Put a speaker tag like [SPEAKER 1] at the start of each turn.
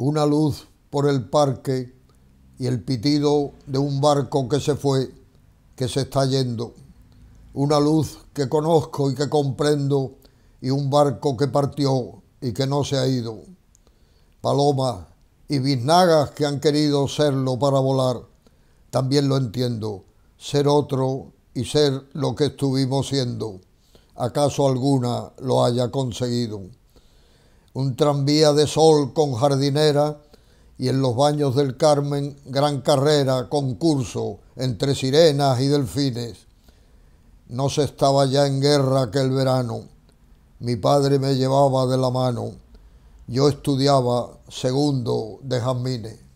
[SPEAKER 1] una luz por el parque y el pitido de un barco que se fue, que se está yendo. Una luz que conozco y que comprendo y un barco que partió y que no se ha ido. Palomas y biznagas que han querido serlo para volar, también lo entiendo, ser otro y ser lo que estuvimos siendo. ¿Acaso alguna lo haya conseguido? un tranvía de sol con jardinera y en los baños del Carmen gran carrera, concurso entre sirenas y delfines. No se estaba ya en guerra aquel verano. Mi padre me llevaba de la mano. Yo estudiaba segundo de jazmines.